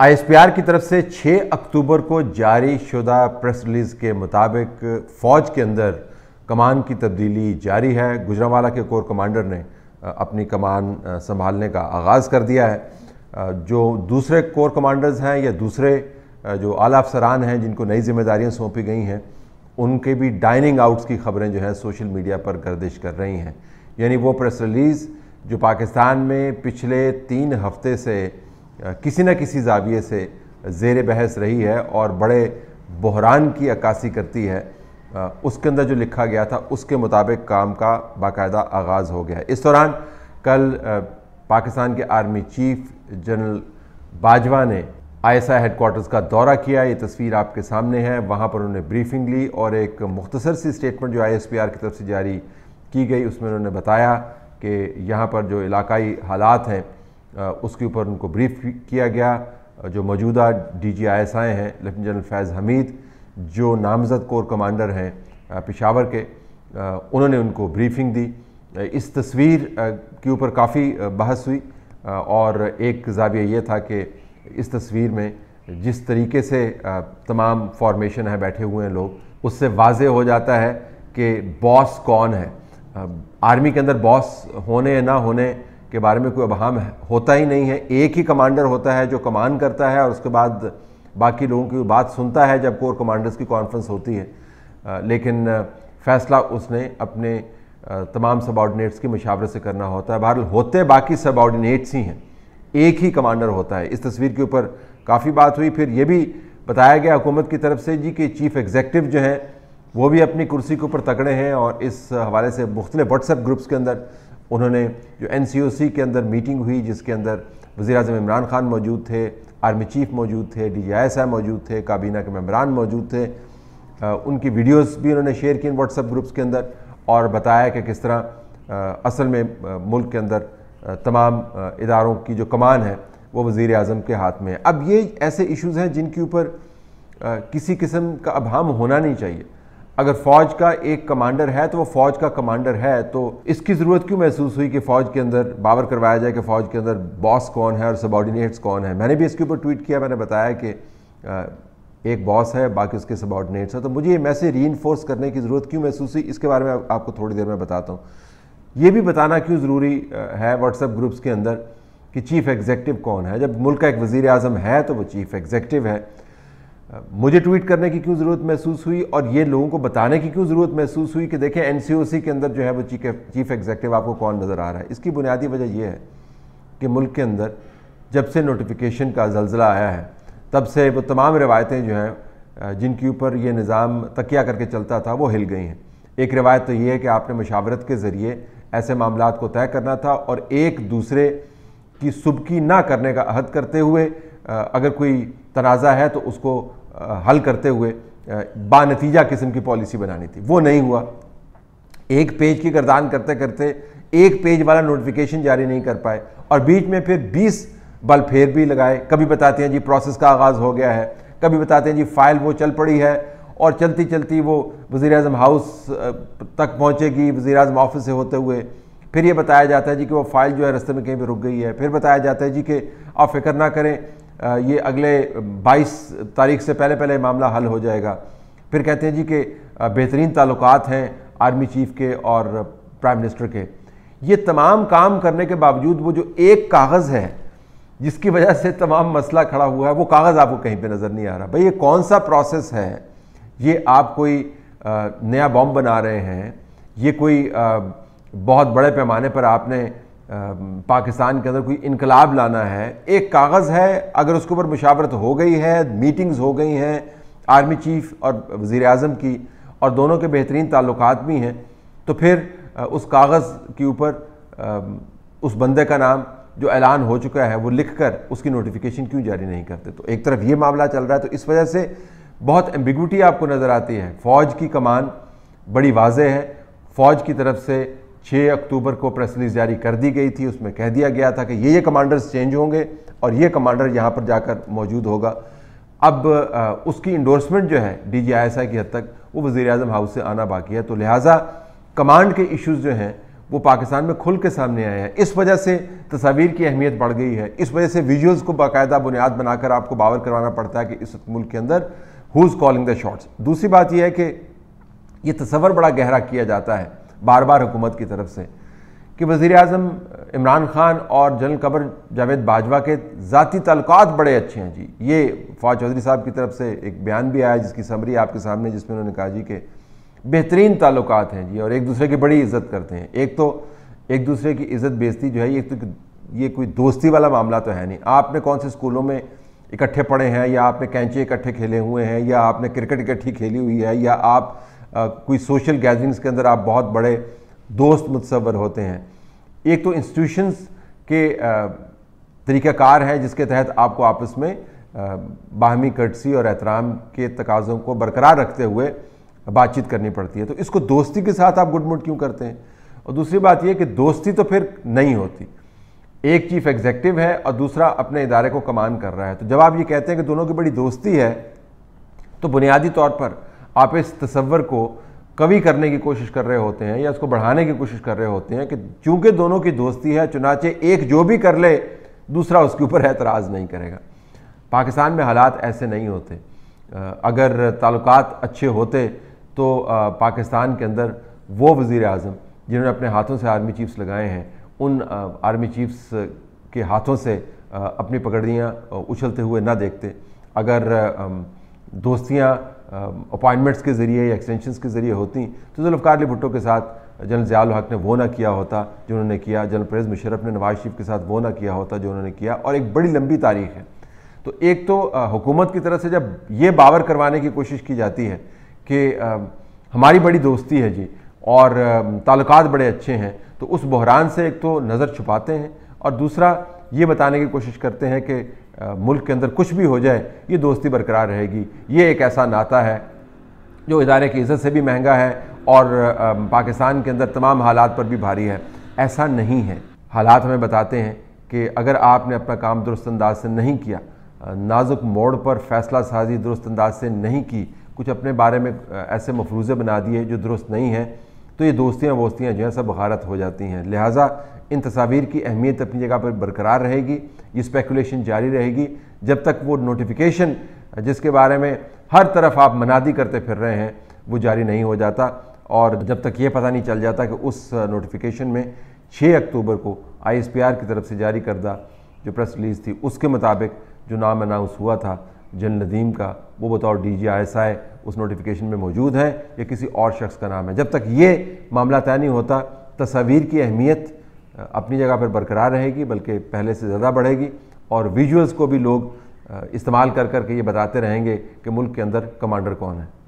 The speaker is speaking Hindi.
आईएसपीआर की तरफ से 6 अक्टूबर को जारी शुदा प्रेस रिलीज के मुताबिक फ़ौज के अंदर कमान की तब्दीली जारी है गुजरावाला के कोर कमांडर ने अपनी कमान संभालने का आगाज़ कर दिया है जो दूसरे कोर कमांडर्स हैं या दूसरे जो आला अफसरान हैं जिनको नई जिम्मेदारियां सौंपी गई हैं उनके भी डाइनिंग आउट्स की खबरें जो हैं सोशल मीडिया पर गर्दिश कर रही हैं यानी वो प्रेस रिलीज़ जो पाकिस्तान में पिछले तीन हफ्ते से किसी न किसी जाविये से जेर बहस रही है और बड़े बहरान की अक्सी करती है उसके अंदर जो लिखा गया था उसके मुताबिक काम का बाकायदा आगाज़ हो गया इस दौरान कल पाकिस्तान के आर्मी चीफ जनरल बाजवा ने आई एस आई हेडकोार्टर्स का दौरा किया ये तस्वीर आपके सामने है वहाँ पर उन्होंने ब्रीफिंग ली और एक मुख्तसर सी स्टेटमेंट जो आई एस पी आर की तरफ से जारी की गई उसमें उन्होंने बताया कि यहाँ पर जो इलाकई हालात हैं उसके ऊपर उनको ब्रीफ किया गया जो मौजूदा डी जी आई एस आए हैं लेफ्टिनेंट जनरल फैज़ हमीद जो नामजद कोर कमांडर हैं पिशावर के उन्होंने उनको ब्रीफिंग दी इस तस्वीर के ऊपर काफ़ी बहस हुई और एक जाविया ये था कि इस तस्वीर में जिस तरीके से तमाम फॉर्मेशन है बैठे हुए हैं लोग उससे वाज हो जाता है कि बॉस कौन है आर्मी के अंदर बॉस होने या ना होने के बारे में कोई अभाम होता ही नहीं है एक ही कमांडर होता है जो कमान करता है और उसके बाद बाकी लोगों की बात सुनता है जब कोर कमांडर्स की कॉन्फ्रेंस होती है लेकिन फैसला उसने अपने तमाम तमाम सबॉर्डिनेट्स की मशावरत से करना होता है बहरहाल होते बाकी सबॉर्डिनेट्स ही हैं एक ही कमांडर होता है इस तस्वीर के ऊपर काफ़ी बात हुई फिर ये भी बताया गया हुकूमत की तरफ से जी कि चीफ एग्जेक्टिव जो हैं वो भी अपनी कुर्सी के ऊपर तकड़े हैं और इस हवाले से मुख्तलिफ व्हाट्सएप ग्रुप्स के अंदर उन्होंने जो एन के अंदर मीटिंग हुई जिसके अंदर वज़ी अजम इमरान ख़ान मौजूद थे आर्मी चीफ मौजूद थे डी आई साहब मौजूद थे काबीना के मम्बरान मौजूद थे आ, उनकी वीडियोस भी उन्होंने शेयर की इन व्हाट्सअप ग्रुप्स के अंदर और बताया कि किस तरह आ, असल में आ, मुल्क के अंदर तमाम इदारों की जो कमान है वो वज़ी अजम के हाथ में है अब ये ऐसे इश्यूज़ हैं जिनके ऊपर किसी किस्म का अभाम होना नहीं चाहिए अगर फौज का एक कमांडर है तो वो फौज का कमांडर है तो इसकी ज़रूरत क्यों महसूस हुई कि फौज के अंदर बावर करवाया जाए कि फौज के अंदर बॉस कौन है और सबॉर्डिनेट्स कौन है मैंने भी इसके ऊपर ट्वीट किया मैंने बताया कि एक बॉस है बाकी उसके सबॉर्डिनेट्स हैं तो मुझे ये मैसेज री करने की ज़रूरत क्यों महसूस हुई इसके बारे में आप, आपको थोड़ी देर में बताता हूँ ये भी बताना क्यों ज़रूरी है व्हाट्सएप ग्रुप्स के अंदर कि चीफ़ एग्जेक्टिव कौन है जब मुल्क का एक वज़ी अजम है तो वो चीफ़ एग्जेक्टिव है मुझे ट्वीट करने की क्यों ज़रूरत महसूस हुई और ये लोगों को बताने की क्यों ज़रूरत महसूस हुई कि देखें एन के अंदर जो है वो चीफ एग्जीक्यूटिव आपको कौन नज़र आ रहा है इसकी बुनियादी वजह यह है कि मुल्क के अंदर जब से नोटिफिकेशन का जलजिला आया है तब से वो तमाम रिवायतें जो हैं जिनके ऊपर ये निज़ाम तकिया करके चलता था वो हिल गई हैं एक रिवायत तो ये है कि आपने मशावरत के ज़रिए ऐसे मामला को तय करना था और एक दूसरे की सुबकी ना करने का अहद करते हुए अगर कोई तनाज़ा है तो उसको हल करते हुए बानतीजा किस्म की पॉलिसी बनानी थी वो नहीं हुआ एक पेज की गर्दान करते करते एक पेज वाला नोटिफिकेशन जारी नहीं कर पाए और बीच में फिर 20 बल फेर भी लगाए कभी बताते हैं जी प्रोसेस का आगाज़ हो गया है कभी बताते हैं जी फाइल वो चल पड़ी है और चलती चलती वो वज़ी अजम हाउस तक पहुँचेगी वज़ी अजम ऑफिस से होते हुए फिर ये बताया जाता है जी कि वो फाइल जो है रस्ते में कहीं पर रुक गई है फिर बताया जाता है जी कि आप फिक्र ना करें ये अगले 22 तारीख से पहले पहले मामला हल हो जाएगा फिर कहते हैं जी कि बेहतरीन ताल्लुक हैं आर्मी चीफ के और प्राइम मिनिस्टर के ये तमाम काम करने के बावजूद वो जो एक कागज़ है जिसकी वजह से तमाम मसला खड़ा हुआ है वो कागज़ आपको कहीं पे नज़र नहीं आ रहा भाई ये कौन सा प्रोसेस है ये आप कोई नया बॉम्ब बना रहे हैं ये कोई बहुत बड़े पैमाने पर आपने पाकिस्तान के अंदर कोई इनकलाब लाना है एक कागज़ है अगर उसके ऊपर मुशावरत हो गई है मीटिंग्स हो गई हैं आर्मी चीफ और वज़ी अजम की और दोनों के बेहतरीन ताल्लुक भी हैं तो फिर उस कागज़ के ऊपर उस बंदे का नाम जो ऐलान हो चुका है वो लिख कर उसकी नोटिफिकेशन क्यों जारी नहीं करते तो एक तरफ ये मामला चल रहा है तो इस वजह से बहुत एम्बिगुटी आपको नज़र आती है फ़ौज की कमान बड़ी वाज है फ़ौज की तरफ से 6 अक्टूबर को प्रेस रिलीज जारी कर दी गई थी उसमें कह दिया गया था कि ये ये कमांडर्स चेंज होंगे और ये कमांडर यहाँ पर जाकर मौजूद होगा अब आ, उसकी इंडोर्समेंट जो है D G I S I की हद तक वो वजीर अजम हाउस से आना बाकी है तो लिहाजा कमांड के इश्यूज़ जो हैं वो पाकिस्तान में खुल के सामने आए हैं इस वजह से तस्वीर की अहमियत बढ़ गई है इस वजह से विजुअल्स को बाकायदा बुनियाद बनाकर आपको बावर करवाना पड़ता है कि इस मुल्क के अंदर who is calling the shots दूसरी बात यह है कि ये तस्वर बड़ा गहरा किया जाता है बार बार हुकूमत की तरफ से कि वजीर अजम इमरान ख़ान और जनरल कबर जावेद बाजवा के ज़ाती तलक़ात बड़े अच्छे हैं जी ये फौज चौधरी साहब की तरफ से एक बयान भी आया जिसकी समरी आपके सामने जिसमें उन्होंने कहा जी के बेहतरीन ताल्लुक हैं जी और एक दूसरे की बड़ी इज्जत करते हैं एक तो एक दूसरे की इज्जत बेजती जो है ये तो ये कोई दोस्ती वाला मामला तो है नहीं आपने कौन से स्कूलों में इकट्ठे पढ़े हैं या आपने कैंचे इकट्ठे खेले हुए हैं या आपने क्रिकेट इकट्ठी खेली हुई है या आप कोई सोशल गैदरिंग्स के अंदर आप बहुत बड़े दोस्त मुतवर होते हैं एक तो इंस्टीट्यूशंस के तरीक़ाकार है जिसके तहत आपको आपस में बाहमी कटसी और एहतराम के तकाज़ों को बरकरार रखते हुए बातचीत करनी पड़ती है तो इसको दोस्ती के साथ आप गुडमुट क्यों करते हैं और दूसरी बात यह कि दोस्ती तो फिर नहीं होती एक चीफ एग्जेक्टिव है और दूसरा अपने इदारे को कमान कर रहा है तो जब आप ये कहते हैं कि दोनों की बड़ी दोस्ती है तो बुनियादी तौर पर आप इस तस्वर को कवी करने की कोशिश कर रहे होते हैं या उसको बढ़ाने की कोशिश कर रहे होते हैं कि चूंकि दोनों की दोस्ती है चुनाचे एक जो भी कर ले दूसरा उसके ऊपर एतराज़ नहीं करेगा पाकिस्तान में हालात ऐसे नहीं होते अगर ताल्लुक अच्छे होते तो पाकिस्तान के अंदर वो वज़ी अजम जिन्होंने अपने हाथों से आर्मी चीफ्स लगाए हैं उन आर्मी चीफ्स के हाथों से अपनी पकड़ियाँ उछलते हुए ना देखते अगर दोस्तियाँ अपॉइंटमेंट्स के ज़रिए या एक्सटेंशन के ज़रिए होती तो जुल्फ़ार अली भुट्टो के साथ जनरल जयाल हक ने वो ना किया होता जो उन्होंने किया जनरल परेज मुशरफ ने नवाज शरीफ के साथ वो ना किया होता जो उन्होंने किया और एक बड़ी लंबी तारीख है तो एक तो हुकूमत की तरफ से जब ये बावर करवाने की कोशिश की जाती है कि हमारी बड़ी दोस्ती है जी और ताल्लुक बड़े अच्छे हैं तो उस बहरान से एक तो नज़र छुपाते हैं और दूसरा ये बताने की कोशिश करते हैं कि मुल्क के अंदर कुछ भी हो जाए ये दोस्ती बरकरार रहेगी ये एक ऐसा नाता है जो इदारे की इज़्ज़त से भी महंगा है और पाकिस्तान के अंदर तमाम हालात पर भी भारी है ऐसा नहीं है हालात हमें बताते हैं कि अगर आपने अपना काम दुरुस्त अंदाज से नहीं किया नाजुक मोड़ पर फैसला साजी दुरुस्त अंदाज से नहीं की कुछ अपने बारे में ऐसे मफरूज़े बना दिए जो दुरुस्त नहीं हैं तो ये दोस्तियाँ वोस्तियाँ जो हैं सब गारत हो जाती हैं लिहाजा इन तस्वीर की अहमियत अपनी जगह पर बरकरार रहेगी ये स्पेकुलेशन जारी रहेगी जब तक वो नोटिफिकेशन जिसके बारे में हर तरफ आप मनादी करते फिर रहे हैं वो जारी नहीं हो जाता और जब तक ये पता नहीं चल जाता कि उस नोटिफिकेशन में 6 अक्टूबर को आईएसपीआर की तरफ से जारी करदा जो प्रेस रिलीज़ थी उसके मुताबिक जो नाम अनाउंस हुआ था जन नदीम का वो बतौर D G I S I उस नोटिफिकेशन में मौजूद है या किसी और शख्स का नाम है जब तक ये मामला तय नहीं होता तस्वीर की अहमियत अपनी जगह पर बरकरार रहेगी बल्कि पहले से ज़्यादा बढ़ेगी और विजुअल्स को भी लोग इस्तेमाल कर करके ये बताते रहेंगे कि मुल्क के अंदर कमांडर कौन है